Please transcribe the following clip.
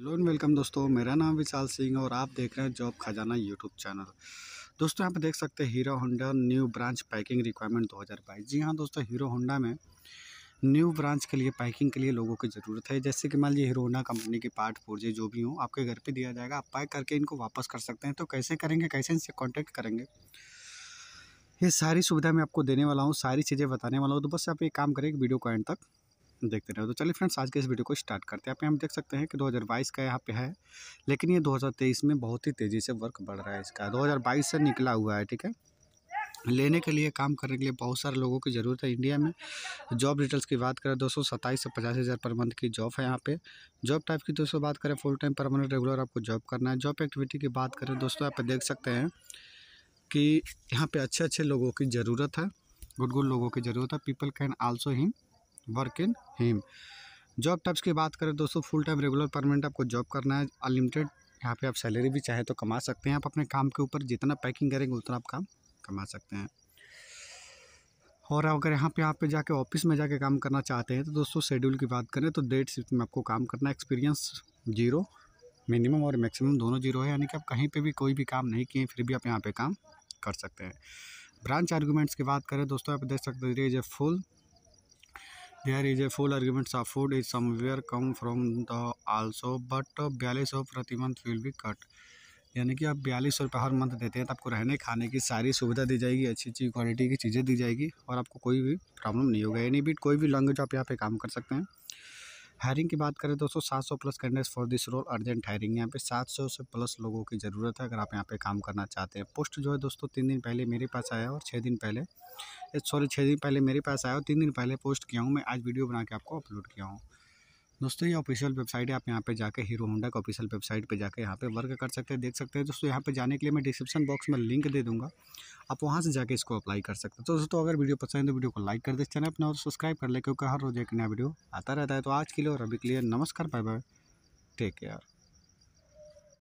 hello and welcome दोस्तों मेरा नाम विशाल सिंह और आप देख रहे हैं जॉब खजाना यूट्यूब चैनल दोस्तों यहाँ पे देख सकते हैं Hero Honda new branch packing requirement 2022 जी हाँ दोस्तों हीरो होंडा में न्यू ब्रांच के लिए पैकिंग के लिए लोगों की ज़रूरत है जैसे कि मान लीजिए हीरो होंडा कंपनी के पार्ट पुर्जे जो भी हों आपके घर पर दिया जाएगा आप पैक करके इनको वापस कर सकते हैं तो कैसे करेंगे कैसे इनसे कॉन्टैक्ट करेंगे ये सारी सुविधा मैं आपको देने वाला हूँ सारी चीज़ें बताने वाला हूँ तो बस आप एक काम करें वीडियो को एंड तक देखते रहे तो चलिए फ्रेंड्स आज के इस वीडियो को स्टार्ट करते हैं यहाँ हम देख सकते हैं कि 2022 का यहाँ पे है लेकिन ये 2023 में बहुत ही तेज़ी से वर्क बढ़ रहा है इसका 2022 से निकला हुआ है ठीक है लेने के लिए काम करने के लिए बहुत सारे लोगों की ज़रूरत है इंडिया में जॉब डिटेल्स की बात करें दो से पचास हज़ार पर मंथ की जॉब है यहाँ पे जॉब टाइप की दोस्तों बात करें फुल टाइम परमानेंट रेगुलर आपको जॉब करना है जॉब एक्टिविटी की बात करें दोस्तों यहाँ पे देख सकते हैं कि यहाँ पर अच्छे अच्छे लोगों की ज़रूरत है गुड गुड लोगों की ज़रूरत है people can also him work in him job types की बात करें दोस्तों फुल टाइम रेगुलर परमानेंट आपको जॉब करना है अनलिमिटेड यहाँ पे आप सैलरी भी चाहे तो कमा सकते हैं आप अपने काम के ऊपर जितना पैकिंग करेंगे उतना आप काम कमा सकते हैं और अगर यहाँ पे आप जाके ऑफिस में जाके काम करना चाहते हैं तो दोस्तों शेड्यूल की बात करें तो डेट शिफ्ट में आपको काम करना एक्सपीरियंस जीरो मिनिमम और मैक्सिमम दोनों जीरो है यानी कि आप कहीं पर भी कोई भी काम नहीं किए फिर भी आप यहाँ पर काम कर सकते हैं ब्रांच आर्गूमेंट्स की बात करें दोस्तों आप देख सकते हैं full there is a full argument of food is somewhere come from the also but बयालीस सौ प्रति मंथ विल बी कट यानी कि आप बयालीस सौ रुपये हर मंथ देते हैं तो आपको रहने खाने की सारी सुविधा दी जाएगी अच्छी अच्छी क्वालिटी की चीज़ें दी जाएगी और आपको कोई भी प्रॉब्लम नहीं होगा एनी बीट कोई भी लैंग्वेज आप यहाँ पे काम कर सकते हैं हायरिंग की बात करें दोस्तों सात सौ plus candidates for this role urgent hiring यहाँ पे सात सौ से प्लस लोगों की ज़रूरत है अगर आप यहाँ पे काम करना चाहते हैं पोस्ट जो है दोस्तों तीन दिन पहले मेरे पास आया और छः दिन पहले सॉरी छः दिन पहले मेरे पास आया और तीन दिन पहले पोस्ट किया हूँ मैं आज वीडियो बना के आपको अपलोड किया हूँ दोस्तों ये ऑफिशियल वेबसाइट है आप यहाँ पे जाके हीरो होंडा का ऑफिशियल वेबसाइट पे जाके यहाँ पे वर्क कर सकते हैं देख सकते हैं दोस्तों यहाँ पे जाने के लिए मैं डिस्क्रिप्शन बॉक्स में लिंक दे दूँगा आप वहाँ से जाके इसको अप्लाई कर सकते हैं तो दोस्तों अगर वीडियो पसंद है तो वीडियो को लाइक कर दे चैनल अपना और सब्सक्राइब कर ले क्योंकि हर रोज़ एक नया वीडियो आता रहता है तो आज के लिए और अभी के लिए नमस्कार बाय बाय टेक केयर